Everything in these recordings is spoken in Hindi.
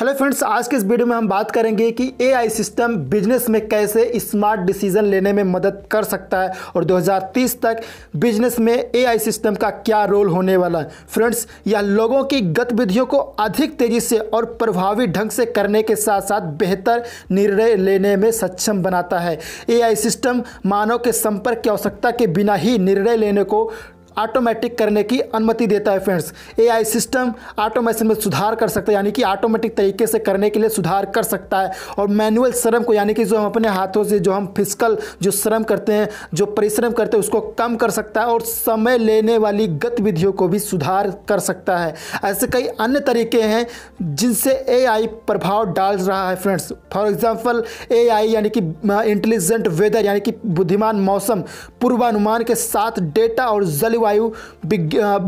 हेलो फ्रेंड्स आज के इस वीडियो में हम बात करेंगे कि एआई सिस्टम बिजनेस में कैसे स्मार्ट डिसीजन लेने में मदद कर सकता है और 2030 तक बिजनेस में एआई सिस्टम का क्या रोल होने वाला है फ्रेंड्स यह लोगों की गतिविधियों को अधिक तेजी से और प्रभावी ढंग से करने के साथ साथ बेहतर निर्णय लेने में सक्षम बनाता है ए सिस्टम मानव के संपर्क की आवश्यकता के बिना ही निर्णय लेने को ऑटोमेटिक करने की अनुमति देता है फ्रेंड्स एआई सिस्टम ऑटोमेशन में सुधार कर सकता है यानी कि ऑटोमेटिक तरीके से करने के लिए सुधार कर सकता है और मैनुअल श्रम को यानी कि जो हम अपने हाथों से जो हम फिजिकल जो श्रम करते हैं जो परिश्रम करते हैं उसको कम कर सकता है और समय लेने वाली गतिविधियों को भी सुधार कर सकता है ऐसे कई अन्य तरीके हैं जिनसे ए प्रभाव डाल रहा है फ्रेंड्स फॉर एग्जाम्पल ए यानी कि इंटेलिजेंट वेदर यानी कि बुद्धिमान मौसम पूर्वानुमान के साथ डेटा और जल वायु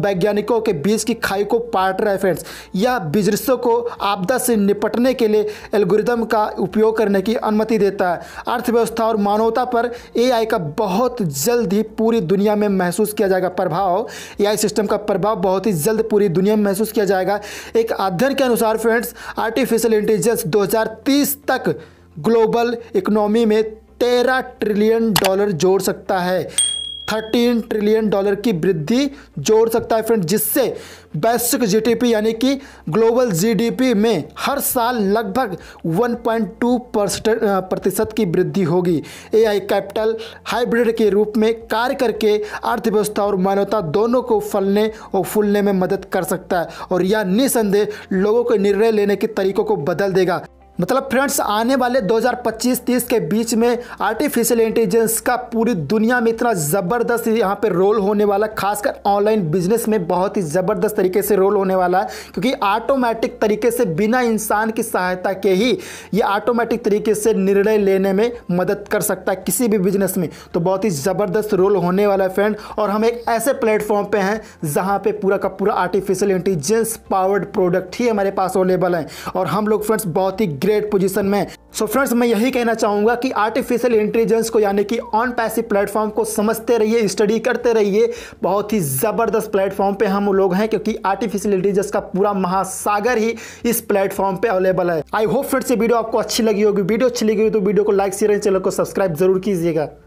वैज्ञानिकों के बीच की खाई को पाट रहा है फ्रेंड्स यह बिजनेसों को आपदा से निपटने के लिए एल्गोरिदम का उपयोग करने की अनुमति देता है अर्थव्यवस्था और मानवता पर ए का बहुत जल्द ही पूरी दुनिया में महसूस किया जाएगा प्रभाव ए सिस्टम का प्रभाव बहुत ही जल्द पूरी दुनिया में महसूस किया जाएगा एक अध्ययन के अनुसार फ्रेंड्स आर्टिफिशियल इंटेलिजेंस 2030 तक ग्लोबल इकोनॉमी में तेरह ट्रिलियन डॉलर जोड़ सकता है थर्टीन ट्रिलियन डॉलर की वृद्धि जोड़ सकता है फ्रेंड जिससे वैश्विक जीडीपी यानी कि ग्लोबल जीडीपी में हर साल लगभग 1.2 प्रतिशत की वृद्धि होगी एआई कैपिटल हाइब्रिड के रूप में कार्य करके अर्थव्यवस्था और मानवता दोनों को फलने और फूलने में मदद कर सकता है और यह निसंदेह लोगों के निर्णय लेने के तरीकों को बदल देगा मतलब फ्रेंड्स आने वाले 2025-30 के बीच में आर्टिफिशियल इंटेलिजेंस का पूरी दुनिया में इतना ज़बरदस्त यहाँ पे रोल होने वाला खासकर ऑनलाइन बिजनेस में बहुत ही ज़बरदस्त तरीके से रोल होने वाला है क्योंकि ऑटोमेटिक तरीके से बिना इंसान की सहायता के ही ये ऑटोमेटिक तरीके से निर्णय लेने में मदद कर सकता है किसी भी बिजनेस में तो बहुत ही ज़बरदस्त रोल होने वाला है फ्रेंड और हम एक ऐसे प्लेटफॉर्म पर हैं जहाँ पर पूरा का पूरा आर्टिफिशियल इंटेलिजेंस पावर्ड प्रोडक्ट ही हमारे पास अवेलेबल हैं और हम लोग फ्रेंड्स बहुत ही ग्रेट पोजीशन में सो so फ्रेंड्स मैं यही कहना चाहूँगा कि आर्टिफिशियल इंटेलिजेंस को यानी कि ऑन पैसिव प्लेटफॉर्म को समझते रहिए स्टडी करते रहिए बहुत ही ज़बरदस्त प्लेटफॉर्म पे हम लोग हैं क्योंकि आर्टिफिशियल इंटेलिजेंस का पूरा महासागर ही इस प्लेटफॉर्म पे अवेलेबल है आई होप फ्रेंड्स ये वीडियो आपको अच्छी लगी होगी वीडियो अच्छी लगी होगी तो वीडियो को लाइक शेयर चैनल को सब्सक्राइब जरूर कीजिएगा